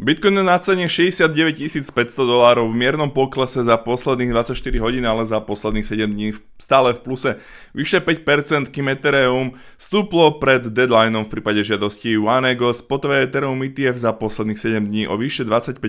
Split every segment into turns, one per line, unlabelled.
Bitcoin je na cene 69 500 dolárov v miernom poklese za posledných 24 hodín, ale za posledných 7 dní stále v pluse. Vyše 5%, kým Ethereum stúplo pred deadlineom v prípade žiadosti OneEgo, spotové Ethereum ETF za posledných 7 dní o vyše 25%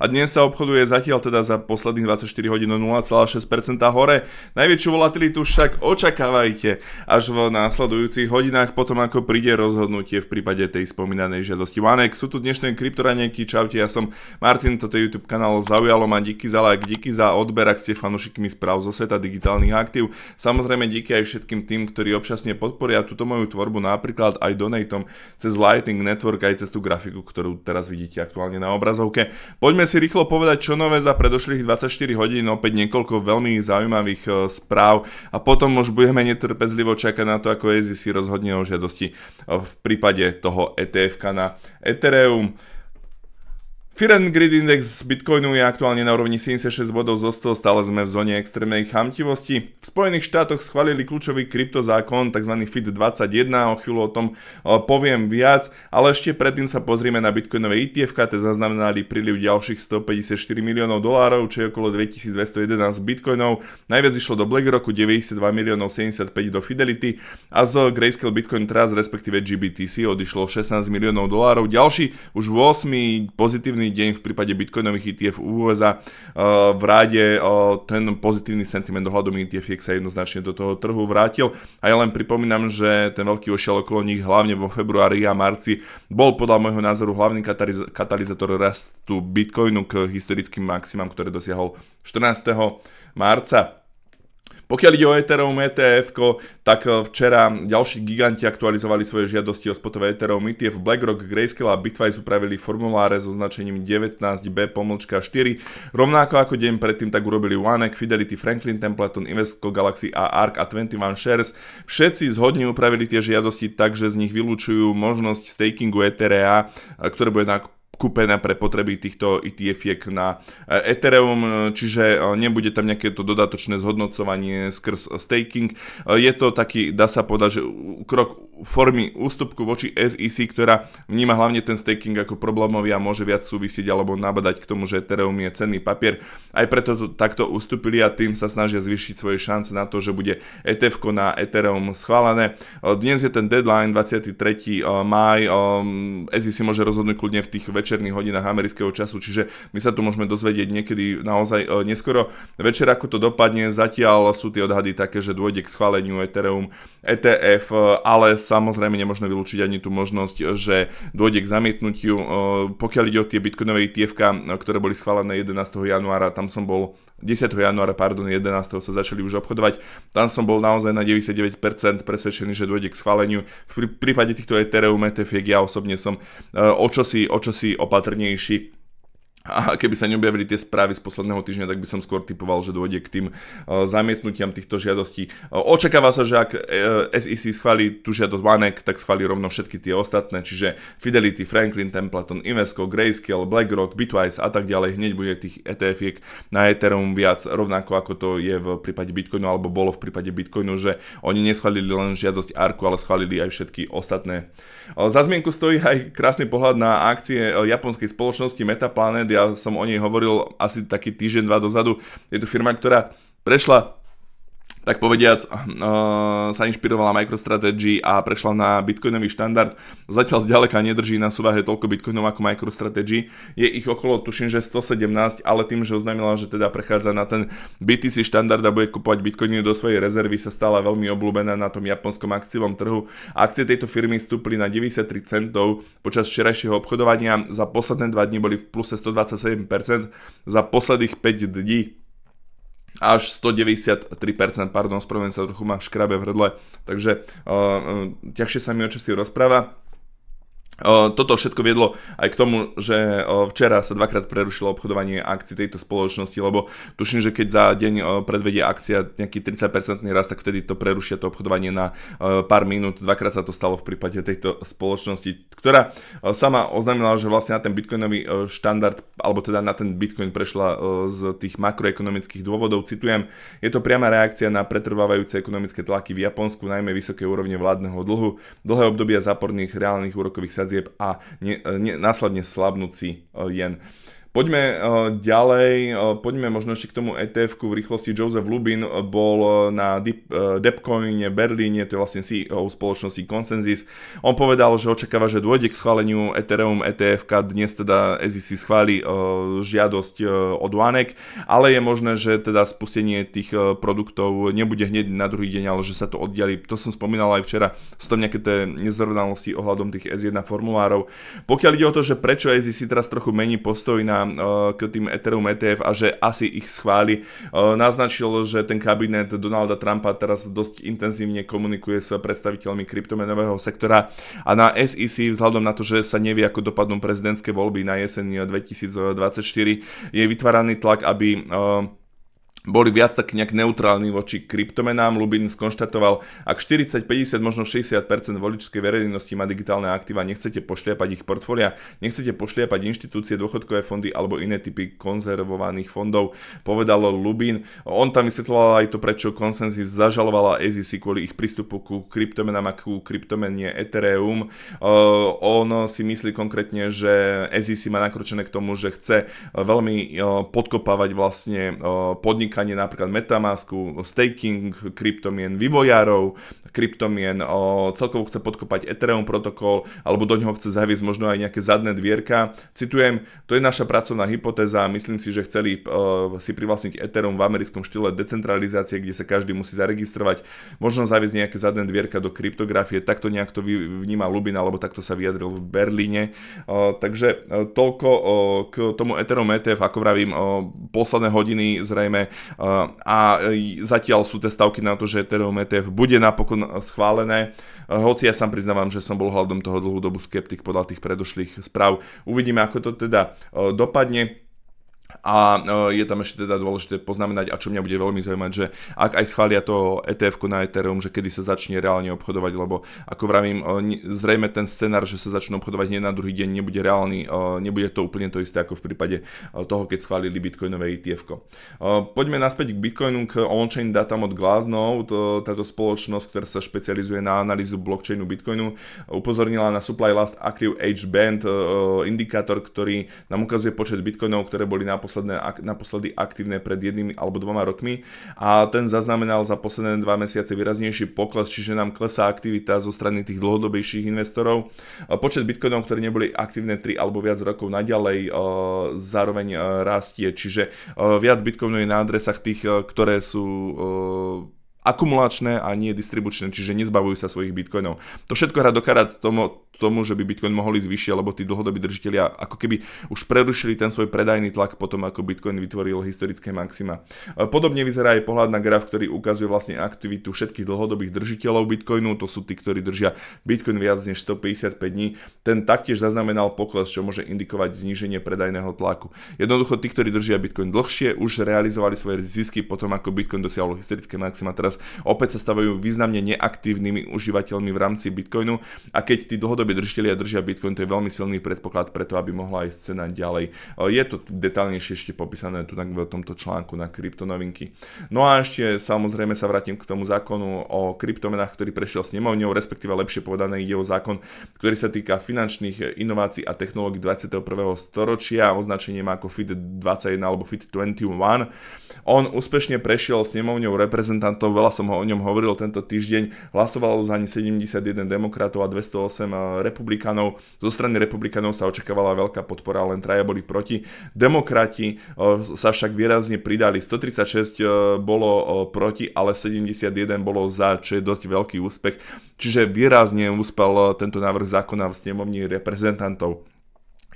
a dnes sa obchoduje zatiaľ teda za posledných 24 hodín o 0,6% hore. Najväčšiu volatilitu však očakávajte až v následujúcich hodinách potom ako príde rozhodnutie v prípade tej spomínanej žiadosti OneEgo. Sú tu dnešné kryptorania Haneky, čaute, ja som Martin, toto YouTube kanál zaujalo ma, díky za like, díky za odber, ak ste fanúšikmi správ zo sveta digitálnych aktív. Samozrejme díky aj všetkým tým, ktorí občasne podporia túto moju tvorbu napríklad aj donatom cez Lightning Network, aj cez tú grafiku, ktorú teraz vidíte aktuálne na obrazovke. Poďme si rýchlo povedať, čo nové za predošlých 24 hodín, opäť niekoľko veľmi zaujímavých e, správ a potom už budeme netrpezlivo čakať na to, ako EZI si rozhodne o žiadosti e, v prípade toho ETF na Ethereum and Grid Index Bitcoinu je aktuálne na úrovni 76 bodov zo 100, stále sme v zóne extrémnej chamtivosti. V Spojených štátoch schválili kľúčový kryptozákon, tzv. FIT21, o chvíľu o tom poviem viac, ale ešte predtým sa pozrieme na bitcoinové ETF, tie zaznamenali príliv ďalších 154 miliónov dolárov, čo je okolo 2211 bitcoinov. Najviac išlo do BlackRocku 92 miliónov 75 do Fidelity a z Grayscale Bitcoin Trust, respektíve GBTC, odišlo 16 miliónov dolárov. Ďalší už 8 pozitívny pozitívny deň v prípade bitcoinových ETF u USA eh, v ráde eh, ten pozitívny sentiment ohľadom ETF sa jednoznačne do toho trhu vrátil. A ja len pripomínam, že ten veľký ošiel okolo nich hlavne vo februári a marci bol podľa môjho názoru hlavný kataliz- katalizátor rastu bitcoinu k historickým maximám, ktoré dosiahol 14. marca. Pokiaľ ide o Ethereum ETF, tak eh, včera ďalší giganti aktualizovali svoje žiadosti o spotové Ethereum ETF. BlackRock, Grayscale a Bitwise upravili formuláre s označením 19B pomlčka 4. Rovnako ako deň predtým tak urobili Wanek, Fidelity, Franklin Templeton, Investco, Galaxy a ARK a 21 Shares. Všetci zhodne upravili tie žiadosti takže z nich vylúčujú možnosť stakingu ETH, eh, ktoré bude kúpená pre potreby týchto etf na e, Ethereum, e, čiže e, nebude tam nejaké to dodatočné zhodnocovanie skrz staking. Je to taký, dá sa povedať, že krok formy ústupku voči SEC, ktorá vníma hlavne ten staking ako problémový a môže viac súvisieť alebo nabadať k tomu, že Ethereum je cenný papier. Aj preto to takto ustúpili a tým sa snažia zvýšiť svoje šance na to, že bude ETF na Ethereum schválené. Dnes je ten deadline 23. maj. SEC môže rozhodnúť kľudne v tých večerných hodinách amerického času, čiže my sa tu môžeme dozvedieť niekedy naozaj neskoro. Večer ako to dopadne, zatiaľ sú tie odhady také, že dôjde k schváleniu Ethereum ETF, ale samozrejme nemožno vylúčiť ani tú možnosť, že dôjde k zamietnutiu. E, pokiaľ ide o tie bitcoinové ETF, e, ktoré boli schválené 11. januára, tam som bol 10. januára, pardon, 11. sa začali už obchodovať. Tam som bol naozaj na 99% presvedčený, že dôjde k schváleniu. V prípade týchto Ethereum ETF ja osobne som e, o čosi, o čosi opatrnejší a keby sa neobjavili tie správy z posledného týždňa, tak by som skôr typoval, že dôjde k tým e, zamietnutiam týchto žiadostí. E, očakáva sa, že ak e, SEC schválí tú žiadosť Banek, tak schválí rovno všetky tie ostatné, čiže Fidelity, Franklin, Templaton, Invesco, Grayscale, BlackRock, Bitwise a tak ďalej. Hneď bude tých etf na Ethereum viac, rovnako ako to je v prípade Bitcoinu, alebo bolo v prípade Bitcoinu, že oni neschválili len žiadosť ARKu, ale schválili aj všetky ostatné. Za zmienku stojí aj krásny pohľad na akcie japonskej spoločnosti Metaplanet ja som o nej hovoril asi taký týždeň, dva dozadu. Je to firma, ktorá prešla tak povediac, eh, sa inšpirovala MicroStrategy a prešla na bitcoinový štandard. Zatiaľ zďaleka nedrží na súvahe toľko bitcoinov ako MicroStrategy. Je ich okolo, tuším, že 117, ale tým, že oznámila, že teda prechádza na ten BTC štandard a bude kupovať bitcoiny do svojej rezervy, sa stala veľmi obľúbená na tom japonskom akciovom trhu. Akcie tejto firmy stúpli na 93 centov počas včerajšieho obchodovania. Za posledné 2 dní boli v pluse 127%, za posledných 5 dní až 193%, pardon, spravujem sa, trochu ma škrabe v hrdle, takže uh, ťažšie sa mi o rozpráva. Toto všetko viedlo aj k tomu, že včera sa dvakrát prerušilo obchodovanie akcií tejto spoločnosti, lebo tuším, že keď za deň predvedie akcia nejaký 30 rast, tak vtedy to prerušia to obchodovanie na pár minút. Dvakrát sa to stalo v prípade tejto spoločnosti, ktorá sama oznámila, že vlastne na ten bitcoinový štandard, alebo teda na ten bitcoin prešla z tých makroekonomických dôvodov. Citujem, je to priama reakcia na pretrvávajúce ekonomické tlaky v Japonsku, najmä vysoké úrovne vládneho dlhu, dlhé obdobia záporných reálnych úrokových sadzí sadzieb a ne, ne, následne slabnúci e, jen. Poďme eh, ďalej, eh, poďme možno ešte k tomu etf v rýchlosti. Joseph Lubin eh, bol na Depcoine Berlíne, to je vlastne CEO spoločnosti Consensus. On povedal, že očakáva, že dôjde k schváleniu Ethereum etf dnes teda SEC schváli žiadosť od Wanek, ale je možné, že teda spustenie tých produktov nebude hneď na druhý deň, ale že sa to oddiali. To som spomínal aj včera, sú tam nejaké tie nezrovnalosti ohľadom tých S1 formulárov. Pokiaľ ide o to, že prečo SEC teraz trochu mení postoj na Eh, k tým Ethereum ETF a že asi ich schváli. Eh, naznačil, že ten kabinet Donalda Trumpa teraz dosť intenzívne komunikuje s predstaviteľmi kryptomenového sektora a na SEC vzhľadom na to, že sa nevie, ako dopadnú prezidentské voľby na jeseň 2024, je vytváraný tlak, aby eh, boli viac tak nejak neutrálni voči kryptomenám. Lubin skonštatoval, ak 40, 50, možno 60 voličskej verejnosti má digitálne aktíva, nechcete pošliapať ich portfólia, nechcete pošliapať inštitúcie, dôchodkové fondy alebo iné typy konzervovaných fondov, povedal Lubin. On tam vysvetloval aj to, prečo konsenzus zažalovala SEC kvôli ich prístupu ku kryptomenám a ku kryptomenie Ethereum. Uh, on si myslí konkrétne, že SEC má nakročené k tomu, že chce veľmi uh, podkopávať vlastne uh, podnik ponúkanie napríklad Metamasku, staking kryptomien vývojárov, kryptomien, o, celkovo chce podkopať Ethereum protokol, alebo do neho chce zaviesť možno aj nejaké zadné dvierka. Citujem, to je naša pracovná hypotéza, myslím si, že chceli e, si privlastniť Ethereum v americkom štýle decentralizácie, kde sa každý musí zaregistrovať, možno zaviesť nejaké zadné dvierka do kryptografie, takto nejak to vníma Lubin, alebo takto sa vyjadril v Berlíne. E, takže e, toľko e, k tomu Ethereum ETF, ako vravím, e, posledné hodiny zrejme a e, zatiaľ sú tie stavky na to, že Ethereum ETF bude napokon e, schválené, e, hoci ja sám priznávam, že som bol hľadom toho dlhú dobu skeptik podľa tých predošlých správ. Uvidíme, ako to teda dopadne. A e, je tam ešte teda dôležité poznamenať, a čo mňa bude veľmi zaujímať, že ak aj schvália to etf na Ethereum, že kedy sa začne reálne obchodovať, lebo ako vravím, e, zrejme ten scenár, že sa začnú obchodovať nie na druhý deň, nebude reálny, e, nebude to úplne to isté ako v prípade toho, keď schválili bitcoinové etf -ko. Poďme naspäť k bitcoinu, k on-chain datám od Glasnow. Táto spoločnosť, ktorá sa špecializuje na analýzu blockchainu bitcoinu, upozornila na Supply Last Active Age Band indikátor, ktorý nám ukazuje počet bitcoinov, ktoré boli na naposledy, naposledy aktívne pred jednými alebo dvoma rokmi a ten zaznamenal za posledné dva mesiace výraznejší pokles, čiže nám klesá aktivita zo strany tých dlhodobejších investorov. Počet bitcoinov, ktoré neboli aktívne 3 alebo viac rokov naďalej, zároveň rastie, čiže viac bitcoinov je na adresách tých, ktoré sú akumulačné a nie distribučné, čiže nezbavujú sa svojich bitcoinov. To všetko hrá do tomu, tomu, že by Bitcoin mohol ísť vyššie, lebo tí dlhodobí držiteľia ako keby už prerušili ten svoj predajný tlak potom, ako Bitcoin vytvoril historické maxima. E, podobne vyzerá aj pohľad na graf, ktorý ukazuje vlastne aktivitu všetkých dlhodobých držiteľov Bitcoinu, to sú tí, ktorí držia Bitcoin viac než 155 dní. Ten taktiež zaznamenal pokles, čo môže indikovať zníženie predajného tlaku. Jednoducho tí, ktorí držia Bitcoin dlhšie, už realizovali svoje zisky potom, ako Bitcoin dosiahol historické maxima. Teraz opäť sa stavajú významne neaktívnymi užívateľmi v rámci Bitcoinu a keď tí dlhodobí dlhodobí držiteľia držia Bitcoin, to je veľmi silný predpoklad preto, aby mohla ísť cena ďalej. Je to detálnejšie ešte popísané tu v tomto článku na kryptonovinky. No a ešte samozrejme sa vrátim k tomu zákonu o kryptomenách, ktorý prešiel s nemovňou, respektíve lepšie povedané ide o zákon, ktorý sa týka finančných inovácií a technológií 21. storočia, označenie má ako FIT21 alebo FIT21. On úspešne prešiel s nemovňou reprezentantov, veľa som ho o ňom hovoril tento týždeň, hlasovalo za ani 71 demokratov a 208 republikanov. Zo strany republikanov sa očakávala veľká podpora, len traja boli proti. Demokrati e, sa však výrazne pridali. 136 e, bolo e, proti, ale 71 bolo za, čo je dosť veľký úspech. Čiže výrazne úspel tento návrh zákona v snemovni reprezentantov.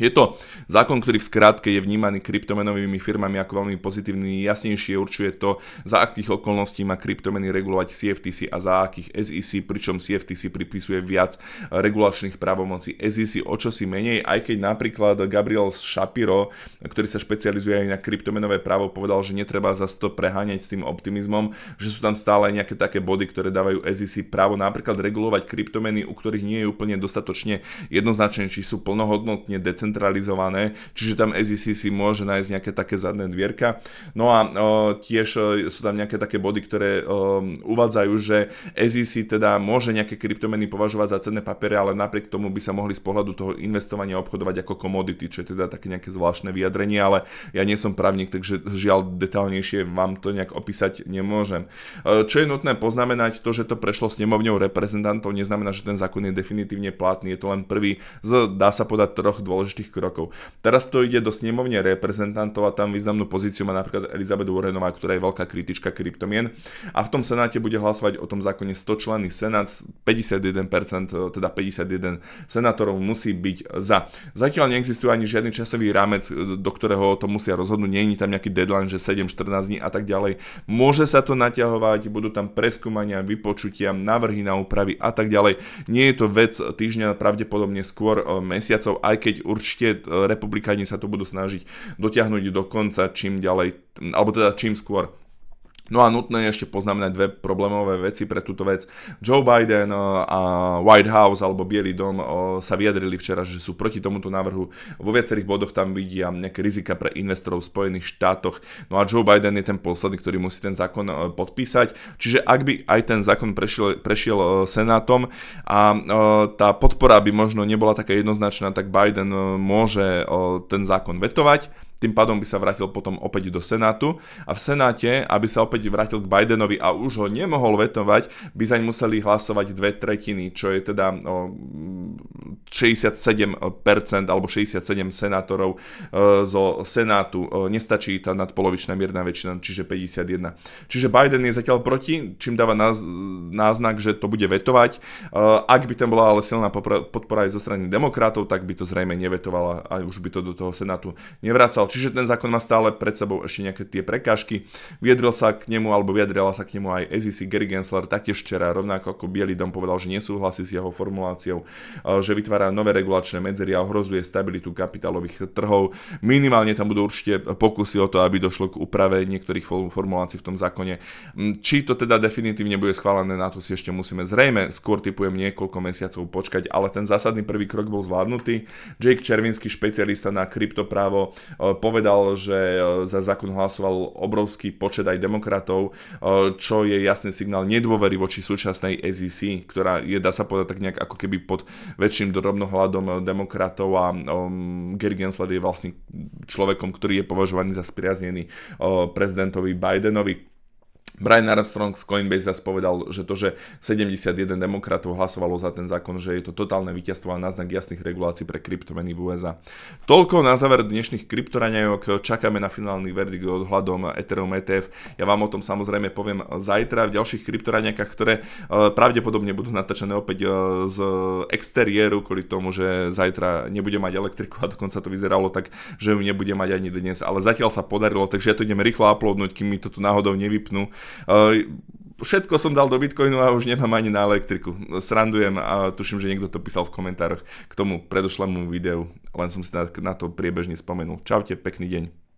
Je to zákon, ktorý v skratke je vnímaný kryptomenovými firmami ako veľmi pozitívny, jasnejšie určuje to, za akých okolností má kryptomeny regulovať CFTC a za akých SEC, pričom CFTC pripisuje viac regulačných právomocí SEC o si menej, aj keď napríklad Gabriel Shapiro, ktorý sa špecializuje aj na kryptomenové právo, povedal, že netreba za to preháňať s tým optimizmom, že sú tam stále aj nejaké také body, ktoré dávajú SEC právo napríklad regulovať kryptomeny, u ktorých nie je úplne dostatočne jednoznačné, či sú plnohodnotne decentralizované decentralizované, čiže tam SEC si môže nájsť nejaké také zadné dvierka. No a tiež e, sú tam nejaké také body, ktoré e, uvádzajú, že SEC teda môže nejaké kryptomeny považovať za cenné papiere, ale napriek tomu by sa mohli z pohľadu toho investovania obchodovať ako komodity, čo je teda také nejaké zvláštne vyjadrenie, ale ja nie som právnik, takže žiaľ detálnejšie vám to nejak opísať nemôžem. E, čo je nutné poznamenať, to, že to prešlo snemovňou reprezentantov, neznamená, že ten zákon je definitívne platný, je to len prvý z, dá sa podať, troch dôležitých ťažkých krokov. Teraz to ide do snemovne reprezentantov a tam významnú pozíciu má napríklad Elizabeth Warrenová, ktorá je veľká kritička kryptomien a v tom senáte bude hlasovať o tom zákone 100 členy senát, 51%, teda 51 senátorov musí byť za. Zatiaľ neexistuje ani žiadny časový rámec, do ktorého to musia rozhodnúť, nie je tam nejaký deadline, že 7, 14 dní a tak ďalej. Môže sa to naťahovať, budú tam preskúmania, vypočutia, návrhy na úpravy a tak ďalej. Nie je to vec týždňa, pravdepodobne skôr e, mesiacov, aj keď určite určite e, republikáni sa to budú snažiť dotiahnuť do konca čím ďalej, alebo teda čím skôr. No a nutné je ešte poznamenať dve problémové veci pre túto vec. Joe Biden eh, a White House alebo Bielý dom eh, sa vyjadrili včera, že sú proti tomuto návrhu. Vo viacerých bodoch tam vidia nejaké rizika pre investorov v Spojených štátoch. No a Joe Biden je ten posledný, ktorý musí ten zákon eh, podpísať. Čiže ak by aj ten zákon prešiel, prešiel Senátom a tá podpora by možno nebola taká jednoznačná, tak Biden môže ten zákon vetovať tým pádom by sa vrátil potom opäť do Senátu a v Senáte, aby sa opäť vrátil k Bidenovi a už ho nemohol vetovať, by zaň museli hlasovať dve tretiny, čo je teda 67% alebo 67 senátorov e, zo Senátu. E, nestačí tá nadpolovičná mierna väčšina, čiže 51. Čiže Biden je zatiaľ proti, čím dáva náznak, že to bude vetovať. E, ak by tam bola ale silná podpora aj zo strany demokratov, tak by to zrejme nevetovala a už by to do toho Senátu nevracal Čiže ten zákon má stále pred sebou ešte nejaké tie prekážky. Vyjadril sa k nemu, alebo vyjadrila sa k nemu aj SEC Gary Gensler taktiež včera, rovnako ako Bielý dom povedal, že nesúhlasí s jeho formuláciou, e, že vytvára nové regulačné medzery a ohrozuje stabilitu kapitálových trhov. Minimálne tam budú určite pokusy o to, aby došlo k úprave niektorých formulácií v tom zákone. Mm, či to teda definitívne bude schválené, na to si ešte musíme zrejme, skôr typujem niekoľko mesiacov počkať, ale ten zásadný prvý krok bol zvládnutý. Jake Červinsky, špecialista na kryptoprávo, e, povedal, že e, za zákon hlasoval obrovský počet aj demokratov, e, čo je jasný signál nedôvery voči súčasnej SEC, ktorá je, dá sa povedať, tak nejak ako keby pod väčším drobnohľadom e, demokratov a um, Gary Gensler je vlastne človekom, ktorý je považovaný za spriaznený uh, prezidentovi Bidenovi. Brian Armstrong z Coinbase zase povedal, že to, že 71 demokratov hlasovalo za ten zákon, že je to totálne víťazstvo a náznak jasných regulácií pre kryptomeny v USA. Toľko na záver dnešných kryptoraňajok. Čakáme na finálny verdikt ohľadom Ethereum ETF. Ja vám o tom samozrejme poviem zajtra v ďalších kryptoraňakách, ktoré e, pravdepodobne budú natačené opäť e, z exteriéru, kvôli tomu, že zajtra nebude mať elektriku a dokonca to vyzeralo tak, že ju nebude mať ani dnes. Ale zatiaľ sa podarilo, takže ja to idem rýchlo uploadnúť, kým mi to tu náhodou nevypnú. Eh, všetko som dal do Bitcoinu a už nemám ani na elektriku. Srandujem a tuším, že niekto to písal v komentároch k tomu predošlému videu, len som si na, na to priebežne spomenul. Čaute, pekný deň.